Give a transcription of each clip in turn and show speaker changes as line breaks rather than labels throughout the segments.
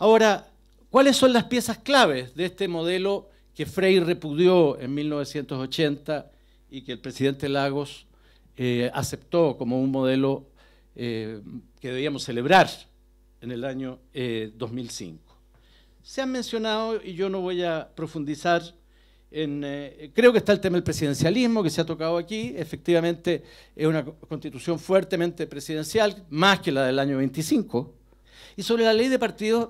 Ahora, ¿cuáles son las piezas claves de este modelo que Frey repudió en 1980 y que el presidente Lagos eh, aceptó como un modelo eh, que debíamos celebrar en el año 2005? Eh, se han mencionado, y yo no voy a profundizar, en, creo que está el tema del presidencialismo que se ha tocado aquí. Efectivamente, es una constitución fuertemente presidencial, más que la del año 25. Y sobre la ley de partidos,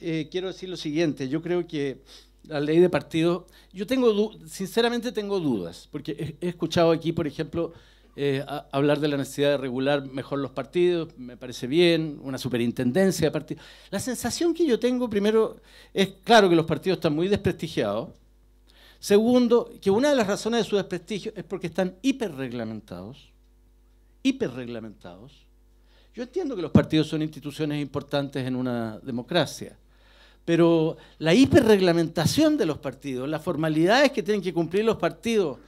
eh, quiero decir lo siguiente. Yo creo que la ley de partidos, yo tengo, sinceramente tengo dudas, porque he, escuchado aquí, por ejemplo, eh, hablar de la necesidad de regular mejor los partidos, me parece bien, una superintendencia de partidos. La sensación que yo tengo, primero, es claro que los partidos están muy desprestigiados. Segundo, que una de las razones de su desprestigio es porque están hiperreglamentados. Hiperreglamentados. Yo entiendo que los partidos son instituciones importantes en una democracia, pero la hiperreglamentación de los partidos, las formalidades que tienen que cumplir los partidos,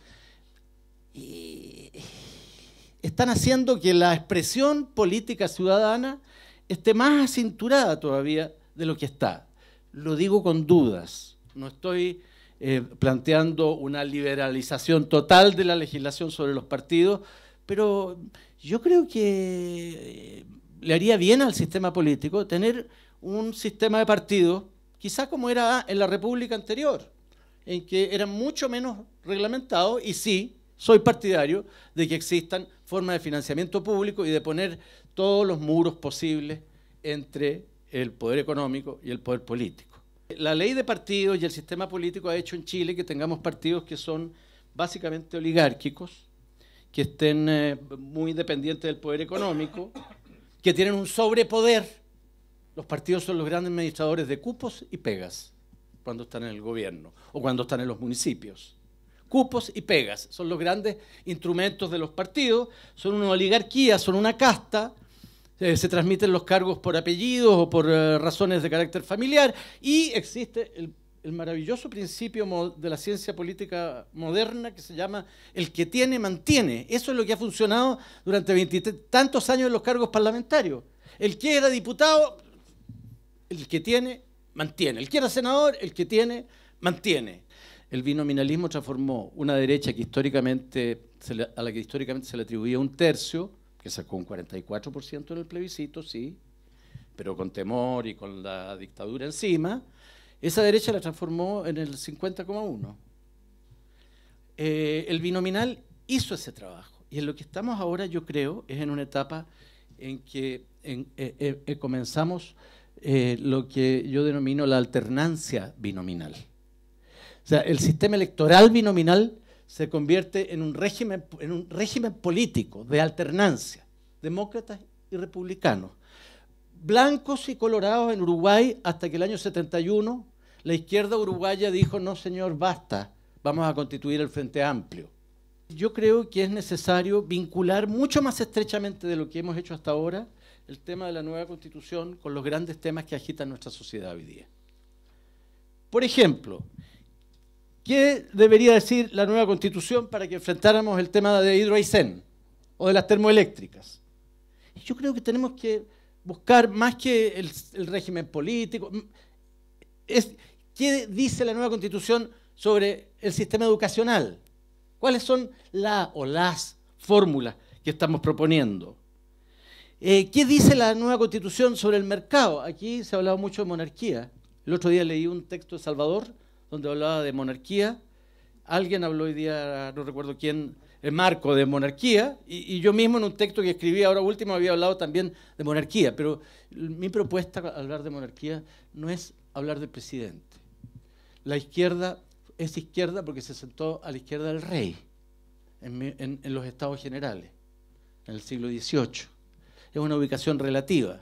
están haciendo que la expresión política ciudadana esté más acinturada todavía de lo que está. Lo digo con dudas, no estoy eh, planteando una liberalización total de la legislación sobre los partidos, pero yo creo que eh, le haría bien al sistema político tener un sistema de partidos, quizás como era en la República anterior, en que era mucho menos reglamentado, y sí, soy partidario de que existan formas de financiamiento público y de poner todos los muros posibles entre el poder económico y el poder político. La ley de partidos y el sistema político ha hecho en Chile que tengamos partidos que son básicamente oligárquicos, que estén eh, muy dependientes del poder económico, que tienen un sobrepoder los partidos son los grandes administradores de cupos y pegas cuando están en el gobierno o cuando están en los municipios. Cupos y pegas son los grandes instrumentos de los partidos, son una oligarquía, son una casta, eh, se transmiten los cargos por apellidos o por eh, razones de carácter familiar y existe el, maravilloso principio de la ciencia política moderna que se llama el que tiene, mantiene. Eso es lo que ha funcionado durante tantos años en los cargos parlamentarios. El que era diputado el que tiene, mantiene. El que era senador, el que tiene, mantiene. El binominalismo transformó una derecha que históricamente a la que históricamente se le atribuía un tercio, que sacó un 44% en el plebiscito, sí, pero con temor y con la dictadura encima, esa derecha la transformó en el 50,1. Eh, el binominal hizo ese trabajo. Y en lo que estamos ahora, yo creo, es en una etapa en que eh, eh, comenzamos eh, lo que yo denomino la alternancia binominal. O sea, el sistema electoral binominal se convierte en un régimen, en un régimen político de alternancia, demócratas y republicanos. Blancos y colorados en Uruguay hasta que el año 71 la izquierda uruguaya dijo, no señor, basta, vamos a constituir el Frente Amplio. Yo creo que es necesario vincular mucho más estrechamente de lo que hemos hecho hasta ahora el tema de la nueva constitución con los grandes temas que agitan nuestra sociedad hoy día. Por ejemplo, ¿qué debería decir la nueva constitución para que enfrentáramos el tema de Hidroaicén o de las termoeléctricas? Yo creo que tenemos que buscar más que el, régimen político. ¿Qué dice la nueva constitución sobre el sistema educacional? ¿Cuáles son la o las fórmulas que estamos proponiendo? Eh, ¿Qué dice la nueva constitución sobre el mercado? Aquí se ha hablado mucho de monarquía. El otro día leí un texto de Salvador donde hablaba de monarquía. Alguien habló hoy día, no recuerdo quién, el marco de monarquía. Y, yo mismo en un texto que escribí ahora último había hablado también de monarquía. Pero mi propuesta al hablar de monarquía no es hablar del presidente. La izquierda es izquierda porque se sentó a la izquierda del rey en, en los estados generales, en el siglo XVIII es una ubicación relativa.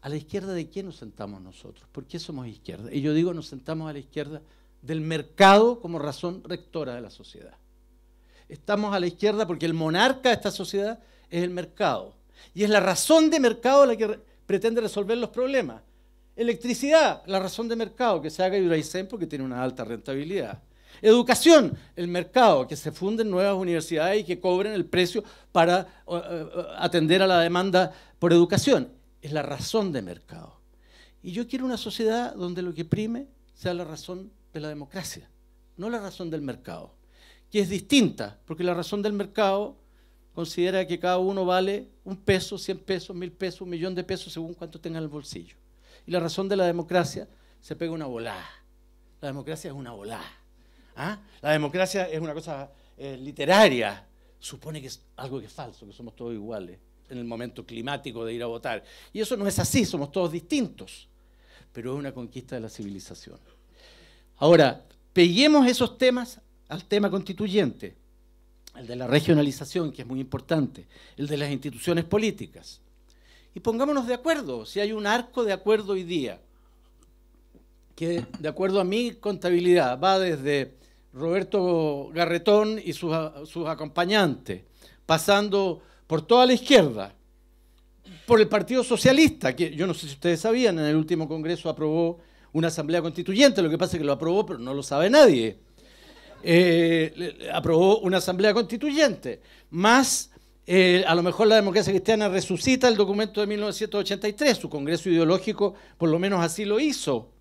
¿A la izquierda de quién nos sentamos nosotros? ¿Por qué somos izquierda? Y yo digo, nos sentamos a la izquierda del mercado como razón rectora de la sociedad. Estamos a la izquierda porque el monarca de esta sociedad es el mercado. Y es la razón de mercado la que pretende resolver los problemas. Electricidad, la razón de mercado, que se haga yuraisen porque tiene una alta rentabilidad. Educación, el mercado, que se funden nuevas universidades y que cobren el precio para eh, eh, atender a la demanda por educación. Es la razón de mercado. Y yo quiero una sociedad donde lo que prime sea la razón de la democracia, no la razón del mercado, que es distinta, porque la razón del mercado considera que cada uno vale un peso, cien pesos, mil pesos, un millón de pesos, según cuánto tenga en el bolsillo. Y la razón de la democracia se pega una volada. La democracia es una volada ¿Ah? La democracia es una cosa eh, literaria, supone que es algo que es falso, que somos todos iguales en el momento climático de ir a votar. Y eso no es así, somos todos distintos, pero es una conquista de la civilización. Ahora, peguemos esos temas al tema constituyente, el de la regionalización, que es muy importante, el de las instituciones políticas. Y pongámonos de acuerdo, si hay un arco de acuerdo hoy día, que de acuerdo a mi contabilidad va desde Roberto Garretón y sus, acompañantes, pasando por toda la izquierda, por el Partido Socialista, que yo no sé si ustedes sabían, en el último Congreso aprobó una asamblea constituyente, lo que pasa es que lo aprobó, pero no lo sabe nadie. Eh, aprobó una asamblea constituyente, más eh, a lo mejor la democracia cristiana resucita el documento de 1983, su Congreso ideológico por lo menos así lo hizo.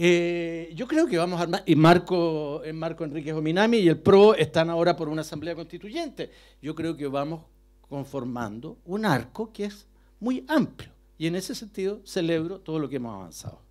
Eh, yo creo que vamos a armar, y Marco, eh, Marco Enrique Ominami y el PRO están ahora por una asamblea constituyente. Yo creo que vamos conformando un arco que es muy amplio y en ese sentido celebro todo lo que hemos avanzado.